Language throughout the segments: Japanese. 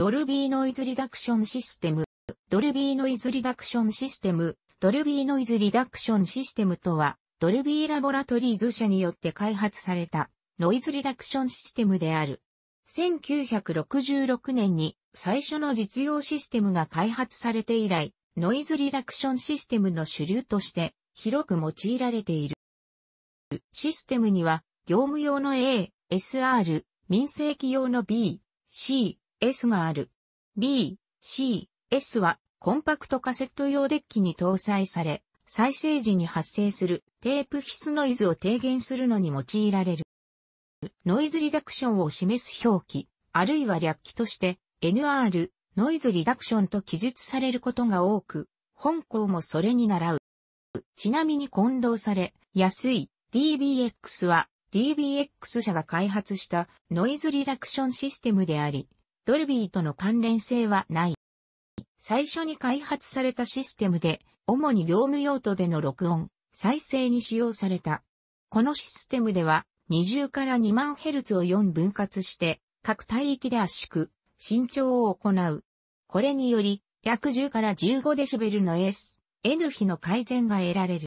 ドルビーノイズリダクションシステム。ドルビーノイズリダクションシステム。ドルビーノイズリダクションシステムとは、ドルビーラボラトリーズ社によって開発されたノイズリダクションシステムである。1966年に最初の実用システムが開発されて以来、ノイズリダクションシステムの主流として広く用いられている。システムには業務用の A、SR、民生機用の B、C、S がある。B、C、S はコンパクトカセット用デッキに搭載され、再生時に発生するテープ必須ノイズを低減するのに用いられる。ノイズリダクションを示す表記、あるいは略記として NR、ノイズリダクションと記述されることが多く、本校もそれに習う。ちなみに混同され、安い DBX は DBX 社が開発したノイズリダクションシステムであり、ドルビーとの関連性はない。最初に開発されたシステムで、主に業務用途での録音、再生に使用された。このシステムでは、20から2万ヘルツを4分割して、各帯域で圧縮、伸長を行う。これにより、約10から15デシベルの S、N 比の改善が得られる。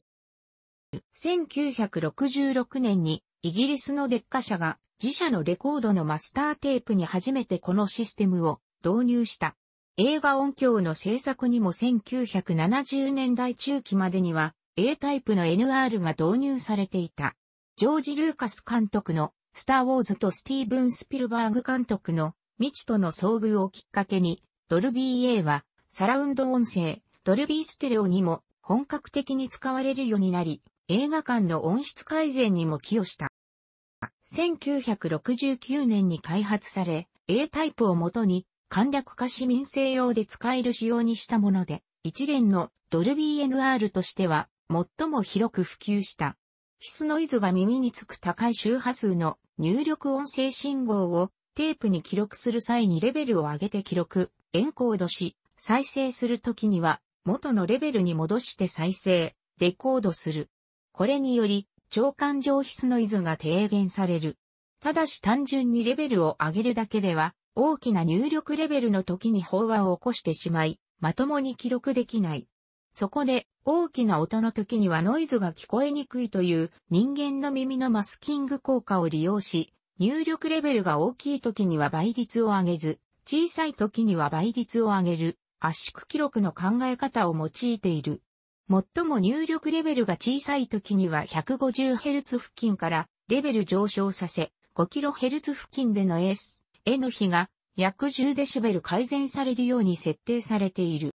1966年にイギリスのデッカ社が自社のレコードのマスターテープに初めてこのシステムを導入した。映画音響の制作にも1970年代中期までには A タイプの NR が導入されていた。ジョージ・ルーカス監督のスター・ウォーズとスティーブン・スピルバーグ監督の未知との遭遇をきっかけに、ドルビー A はサラウンド音声、ドルビーステレオにも本格的に使われるようになり、映画館の音質改善にも寄与した。1969年に開発され、A タイプをもとに簡略化市民性用で使える仕様にしたもので、一連のドルビー NR としては最も広く普及した。キスノイズが耳につく高い周波数の入力音声信号をテープに記録する際にレベルを上げて記録、エンコードし、再生するときには元のレベルに戻して再生、デコードする。これにより長官上必のイズが低減される。ただし単純にレベルを上げるだけでは、大きな入力レベルの時に飽和を起こしてしまい、まともに記録できない。そこで、大きな音の時にはノイズが聞こえにくいという人間の耳のマスキング効果を利用し、入力レベルが大きい時には倍率を上げず、小さい時には倍率を上げる圧縮記録の考え方を用いている。最も入力レベルが小さい時には 150Hz 付近からレベル上昇させ、5kHz 付近での S、N 比が約 10dB 改善されるように設定されている。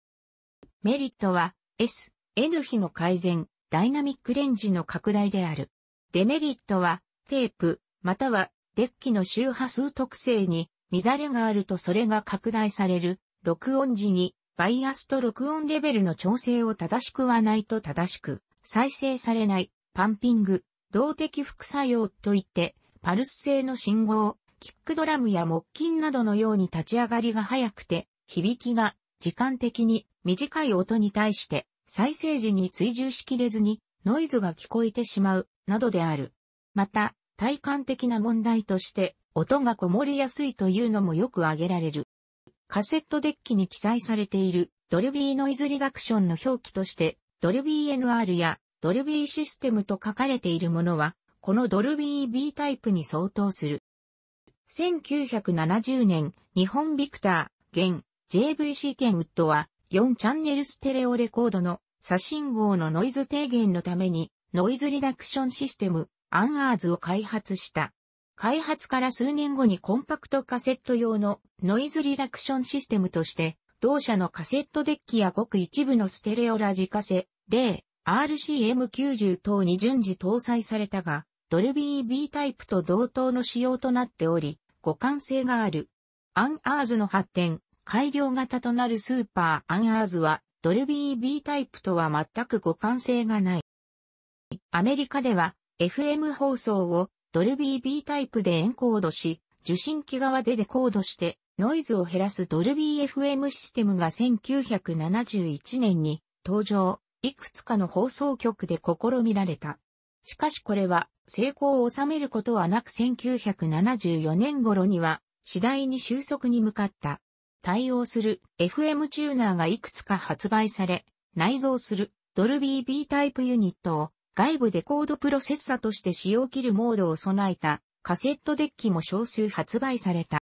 メリットは S、N 比の改善、ダイナミックレンジの拡大である。デメリットはテープ、またはデッキの周波数特性に乱れがあるとそれが拡大される、録音時にバイアスと録音レベルの調整を正しくはないと正しく、再生されない、パンピング、動的副作用といって、パルス性の信号、キックドラムや木琴などのように立ち上がりが早くて、響きが時間的に短い音に対して再生時に追従しきれずにノイズが聞こえてしまうなどである。また、体感的な問題として音がこもりやすいというのもよく挙げられる。カセットデッキに記載されているドルビーノイズリダクションの表記として、ドルビー NR やドルビーシステムと書かれているものは、このドルビー B タイプに相当する。1970年、日本ビクター、現 JVC 兼ウッドは、4チャンネルステレオレコードの左信号のノイズ低減のために、ノイズリダクションシステム、アンアーズを開発した。開発から数年後にコンパクトカセット用のノイズリダクションシステムとして、同社のカセットデッキやごく一部のステレオラジカセ、例、RCM90 等に順次搭載されたが、ドルビー B タイプと同等の仕様となっており、互換性がある。アンアーズの発展、改良型となるスーパーアンアーズは、ドルビー B タイプとは全く互換性がない。アメリカでは、FM 放送をドルビー B タイプでエンコードし、受信機側でデコードして、ノイズを減らすドルビー FM システムが1971年に登場、いくつかの放送局で試みられた。しかしこれは成功を収めることはなく1974年頃には次第に収束に向かった。対応する FM チューナーがいくつか発売され、内蔵するドルビー B タイプユニットを外部デコードプロセッサとして使用切るモードを備えたカセットデッキも少数発売された。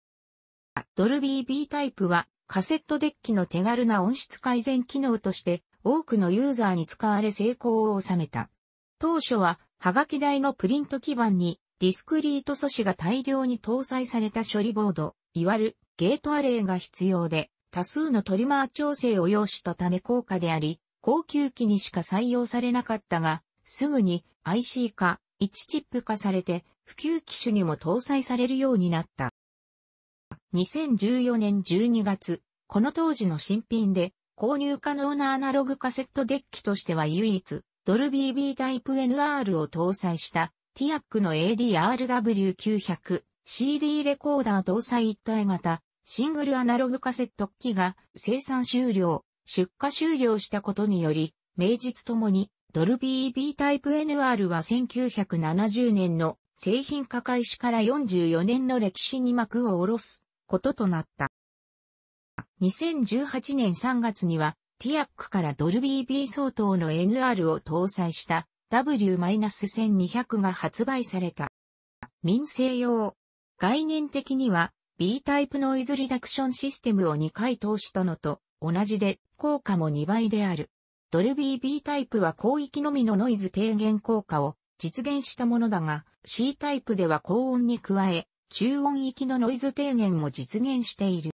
ドルビー B タイプはカセットデッキの手軽な音質改善機能として多くのユーザーに使われ成功を収めた。当初ははがき台のプリント基板にディスクリート素子が大量に搭載された処理ボード、いわゆるゲートアレイが必要で多数のトリマー調整を要したため高価であり、高級機にしか採用されなかったが、すぐに IC 化、1チップ化されて、普及機種にも搭載されるようになった。2014年12月、この当時の新品で、購入可能なアナログカセットデッキとしては唯一、ドルビー B タイプ NR を搭載した、ティアックの ADRW900 CD レコーダー搭載一体型シングルアナログカセット機が生産終了、出荷終了したことにより、名実ともにドルビー B タイプ NR は1970年の製品化開始から44年の歴史に幕を下ろすこととなった。2018年3月にはティアックからドルビー B 相当の NR を搭載した W-1200 が発売された。民生用。概念的には B タイプノイズリダクションシステムを2回通したのと同じで効果も2倍である。ドルビー B タイプは広域のみのノイズ低減効果を実現したものだが、C タイプでは高音に加え、中音域のノイズ低減も実現している。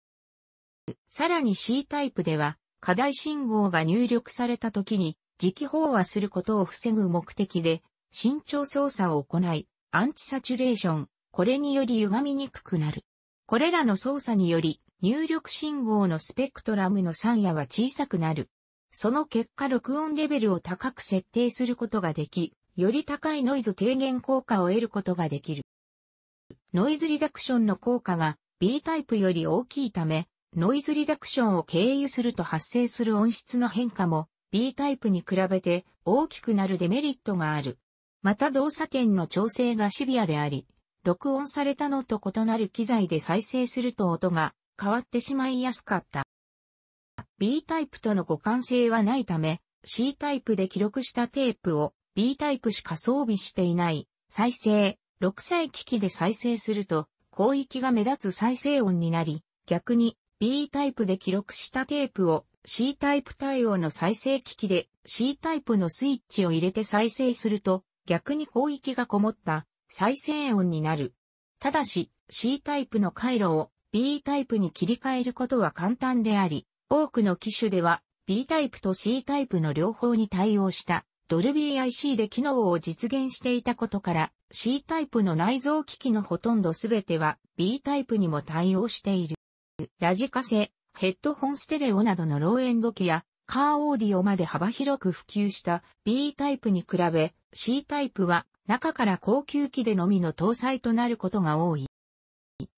さらに C タイプでは、課題信号が入力された時に、磁気飽和することを防ぐ目的で、慎重操作を行い、アンチサチュレーション、これにより歪みにくくなる。これらの操作により、入力信号のスペクトラムの散野は小さくなる。その結果録音レベルを高く設定することができ、より高いノイズ低減効果を得ることができる。ノイズリダクションの効果が B タイプより大きいため、ノイズリダクションを経由すると発生する音質の変化も B タイプに比べて大きくなるデメリットがある。また動作点の調整がシビアであり、録音されたのと異なる機材で再生すると音が変わってしまいやすかった。B タイプとの互換性はないため、C タイプで記録したテープを B タイプしか装備していない再生、6歳機器で再生すると、広域が目立つ再生音になり、逆に B タイプで記録したテープを C タイプ対応の再生機器で C タイプのスイッチを入れて再生すると、逆に広域がこもった再生音になる。ただし C タイプの回路を B タイプに切り替えることは簡単であり、多くの機種では B タイプと C タイプの両方に対応したドルビー IC で機能を実現していたことから C タイプの内蔵機器のほとんどすべては B タイプにも対応している。ラジカセ、ヘッドホンステレオなどのローエンド機やカーオーディオまで幅広く普及した B タイプに比べ C タイプは中から高級機でのみの搭載となることが多い。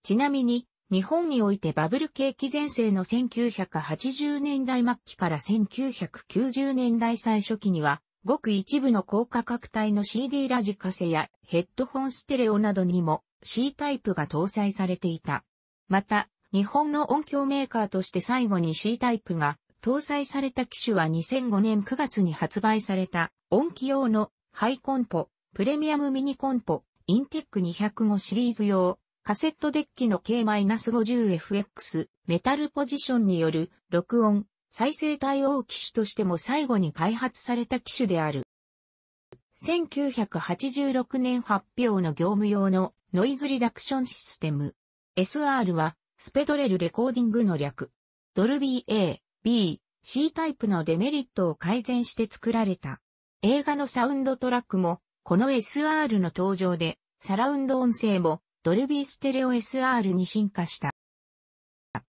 ちなみに日本においてバブル景気前世の1980年代末期から1990年代最初期には、ごく一部の高価格帯の CD ラジカセやヘッドホンステレオなどにも C タイプが搭載されていた。また、日本の音響メーカーとして最後に C タイプが搭載された機種は2005年9月に発売された音機用のハイコンポ、プレミアムミニコンポ、インテック205シリーズ用カセットデッキの K-50FX メタルポジションによる録音、再生対応機種としても最後に開発された機種である。1986年発表の業務用のノイズリダクションシステム。SR はスペドレルレコーディングの略。ドルビー A、B、C タイプのデメリットを改善して作られた。映画のサウンドトラックもこの SR の登場でサラウンド音声もドルビーステレオ SR に進化した。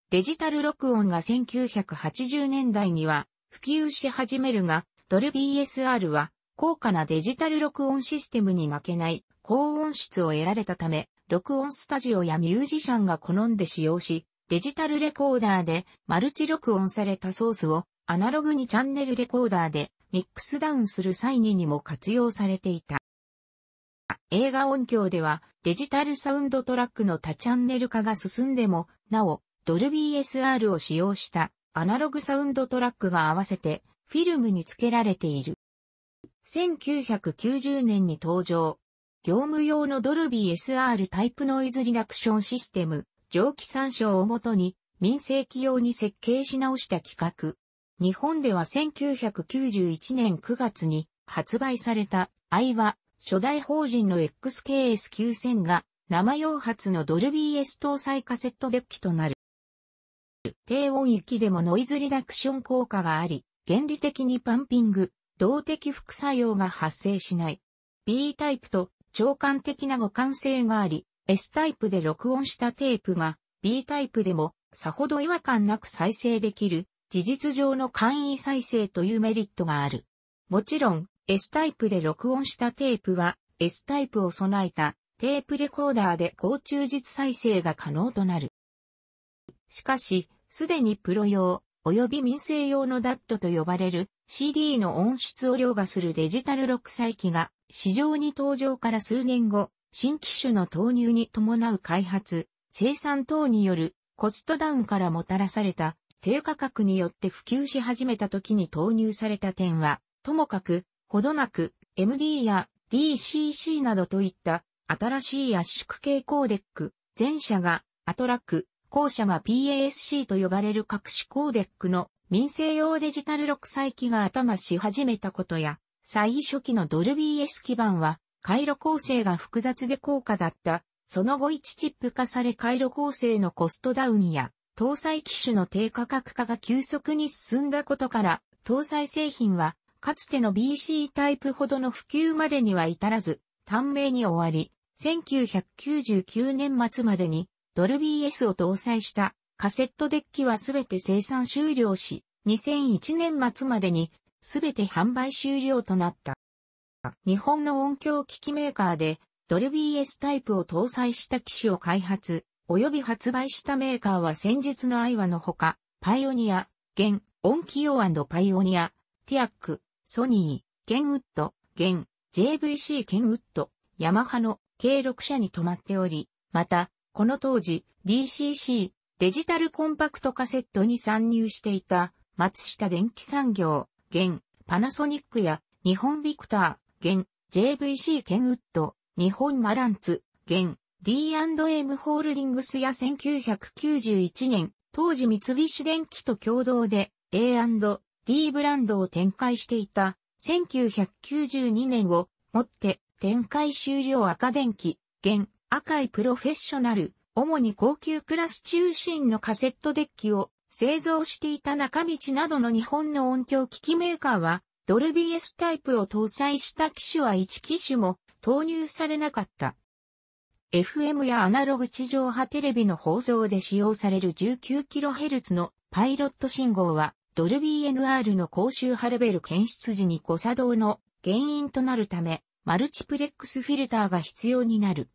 デジタル録音が1980年代には普及し始めるが、ドルビー SR は高価なデジタル録音システムに負けない高音質を得られたため、録音スタジオやミュージシャンが好んで使用し、デジタルレコーダーでマルチ録音されたソースをアナログにチャンネルレコーダーでミックスダウンする際ににも活用されていた。映画音響ではデジタルサウンドトラックの多チャンネル化が進んでも、なお、ドルビー SR を使用したアナログサウンドトラックが合わせてフィルムに付けられている。1990年に登場。業務用のドルビー SR タイプノイズリダクションシステム、蒸気参照をもとに民生機用に設計し直した企画。日本では1991年9月に発売された愛は初代法人の XKS9000 が生用発のドルビー S 搭載カセットデッキとなる。低音域でもノイズリダクション効果があり、原理的にパンピング、動的副作用が発生しない。B タイプと長官的な互換性があり、S タイプで録音したテープが B タイプでもさほど違和感なく再生できる事実上の簡易再生というメリットがある。もちろん S タイプで録音したテープは S タイプを備えたテープレコーダーで高中実再生が可能となる。しかし、すでにプロ用、及び民生用の DAT と呼ばれる CD の音質を凌駕するデジタル録歳機が市場に登場から数年後、新機種の投入に伴う開発、生産等によるコストダウンからもたらされた低価格によって普及し始めた時に投入された点は、ともかくほどなく MD や DCC などといった新しい圧縮系コーデック、前者がアトラック、後者が PASC と呼ばれる各種コーデックの民生用デジタル6歳機が頭し始めたことや、最初期のドルビー S 基盤は回路構成が複雑で高価だった。その後1チップ化され回路構成のコストダウンや搭載機種の低価格化が急速に進んだことから、搭載製品はかつての BC タイプほどの普及までには至らず、短命に終わり、1999年末までにドルビー S を搭載したカセットデッキはすべて生産終了し、2001年末までにすべて販売終了となった。日本の音響機器メーカーでドルビー S タイプを搭載した機種を開発、及び発売したメーカーは先日のアイワのほか、パイオニア、現、音機用パイオニア、ティアック、ソニー、ケンウッド、ゲン、JVC ケンウッド、ヤマハの計6社に止まっており、また、この当時 DCC、デジタルコンパクトカセットに参入していた松下電機産業、ゲン、パナソニックや日本ビクター、ゲン、JVC ケンウッド、日本マランツ、ゲン、D&M ホールディングスや1991年、当時三菱電機と共同で a D ブランドを展開していた1992年をもって展開終了赤電気、現赤いプロフェッショナル、主に高級クラス中心のカセットデッキを製造していた中道などの日本の音響機器メーカーは、ドルビー S タイプを搭載した機種は1機種も投入されなかった。FM やアナログ地上波テレビの放送で使用される 19kHz のパイロット信号はドルビー NR の高周波レベル検出時に誤作動の原因となるため、マルチプレックスフィルターが必要になる。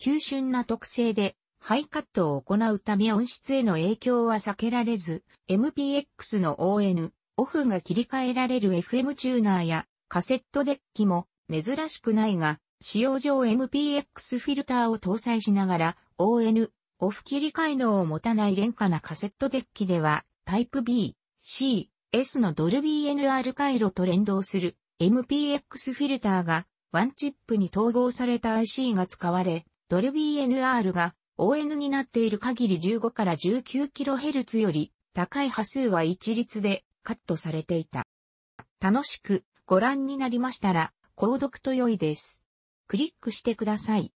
急峻な特性で、ハイカットを行うため音質への影響は避けられず、MPX の ON、オフが切り替えられる FM チューナーやカセットデッキも珍しくないが、使用上 MPX フィルターを搭載しながら ON、オフ切り替え能を持たない廉価なカセットデッキではタイプ B、C、S のドルビー NR 回路と連動する MPX フィルターがワンチップに統合された IC が使われ、ドルビー NR が ON になっている限り15から 19kHz より高い波数は一律でカットされていた。楽しくご覧になりましたら、購読と良いです。クリックしてください。